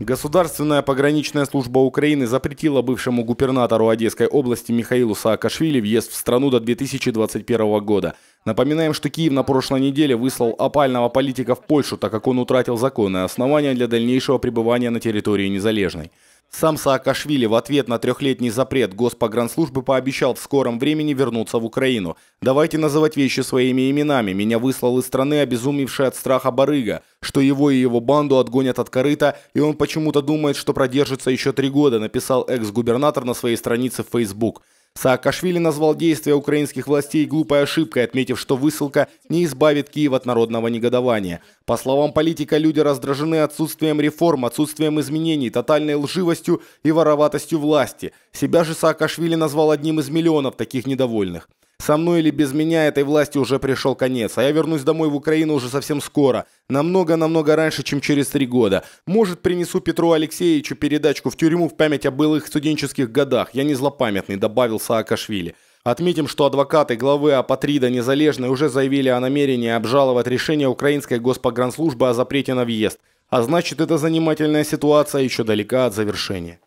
Государственная пограничная служба Украины запретила бывшему губернатору Одесской области Михаилу Саакашвили въезд в страну до 2021 года. Напоминаем, что Киев на прошлой неделе выслал опального политика в Польшу, так как он утратил законное основание для дальнейшего пребывания на территории Незалежной. Сам Саакашвили в ответ на трехлетний запрет Госпогранслужбы пообещал в скором времени вернуться в Украину. «Давайте называть вещи своими именами. Меня выслал из страны обезумевший от страха барыга, что его и его банду отгонят от корыта, и он почему-то думает, что продержится еще три года», написал экс-губернатор на своей странице в Facebook. Саакашвили назвал действия украинских властей глупой ошибкой, отметив, что высылка не избавит Киев от народного негодования. По словам политика, люди раздражены отсутствием реформ, отсутствием изменений, тотальной лживостью и вороватостью власти. Себя же Саакашвили назвал одним из миллионов таких недовольных. Со мной или без меня этой власти уже пришел конец, а я вернусь домой в Украину уже совсем скоро. Намного-намного раньше, чем через три года. Может, принесу Петру Алексеевичу передачку в тюрьму в память о былых студенческих годах. Я не злопамятный», – добавил Саакашвили. Отметим, что адвокаты главы Апатрида Незалежной уже заявили о намерении обжаловать решение Украинской госпогранслужбы о запрете на въезд. А значит, эта занимательная ситуация еще далека от завершения.